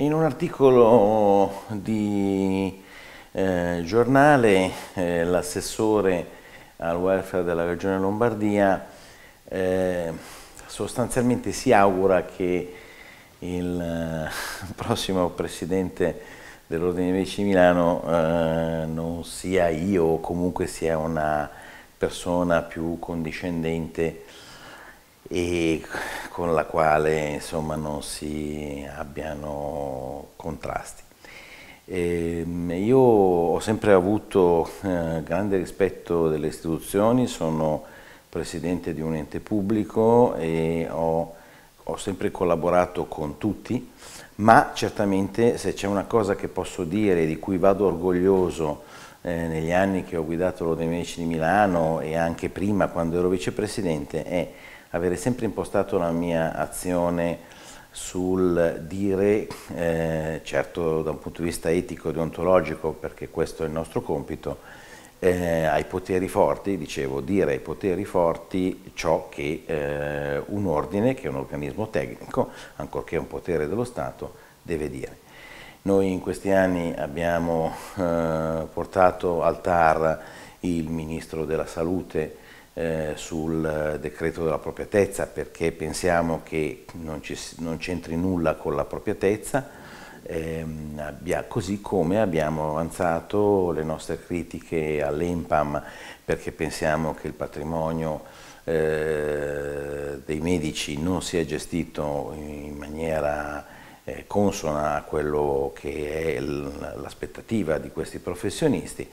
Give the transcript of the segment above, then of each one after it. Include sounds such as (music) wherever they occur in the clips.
In un articolo di eh, giornale eh, l'assessore al welfare della Regione Lombardia eh, sostanzialmente si augura che il eh, (laughs) prossimo presidente dell'Ordine dei Medici di Milano eh, non sia io o comunque sia una persona più condiscendente e con la quale insomma, non si abbiano contrasti. E ehm, io ho sempre avuto eh, grande rispetto delle istituzioni, sono presidente di un ente pubblico e ho, ho sempre collaborato con tutti, ma certamente se c'è una cosa che posso dire di cui vado orgoglioso eh, negli anni che ho guidato l'Ordine Medici di Milano e anche prima quando ero vicepresidente è avere sempre impostato la mia azione sul dire, eh, certo da un punto di vista etico e deontologico, perché questo è il nostro compito, eh, ai poteri forti, dicevo, dire ai poteri forti ciò che eh, un ordine, che è un organismo tecnico, ancorché un potere dello Stato, deve dire. Noi in questi anni abbiamo eh, portato al TAR il Ministro della Salute, eh, sul decreto della proprietezza perché pensiamo che non, ci, non c'entri nulla con la proprietezza, ehm, così come abbiamo avanzato le nostre critiche all'EMPAM perché pensiamo che il patrimonio eh, dei medici non sia gestito in maniera eh, consona a quello che è l'aspettativa di questi professionisti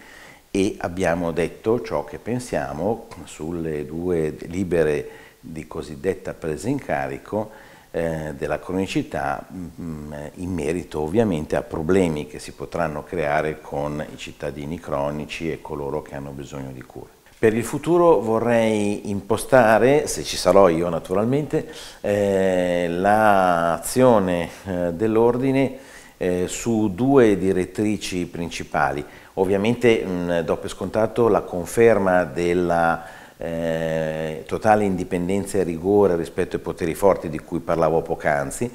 e abbiamo detto ciò che pensiamo sulle due libere di cosiddetta presa in carico eh, della cronicità mm, in merito ovviamente a problemi che si potranno creare con i cittadini cronici e coloro che hanno bisogno di cure. Per il futuro vorrei impostare, se ci sarò io naturalmente, eh, l'azione eh, dell'Ordine eh, su due direttrici principali. Ovviamente mh, do per scontato la conferma della eh, totale indipendenza e rigore rispetto ai poteri forti di cui parlavo poc'anzi,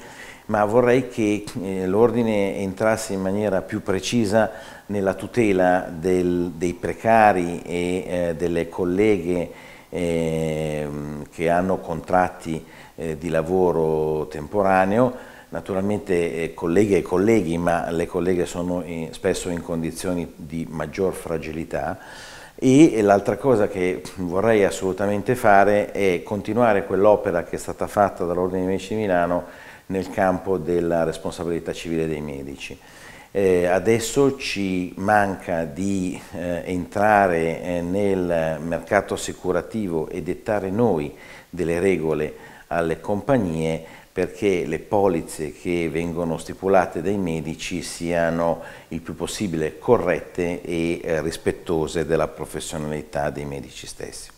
ma vorrei che eh, l'Ordine entrasse in maniera più precisa nella tutela del, dei precari e eh, delle colleghe ehm, che hanno contratti eh, di lavoro temporaneo naturalmente eh, colleghe e colleghi, ma le colleghe sono in, spesso in condizioni di maggior fragilità e l'altra cosa che vorrei assolutamente fare è continuare quell'opera che è stata fatta dall'Ordine dei Medici di Milano nel campo della responsabilità civile dei medici. Eh, adesso ci manca di eh, entrare eh, nel mercato assicurativo e dettare noi delle regole alle compagnie perché le polizze che vengono stipulate dai medici siano il più possibile corrette e eh, rispettose della professionalità dei medici stessi.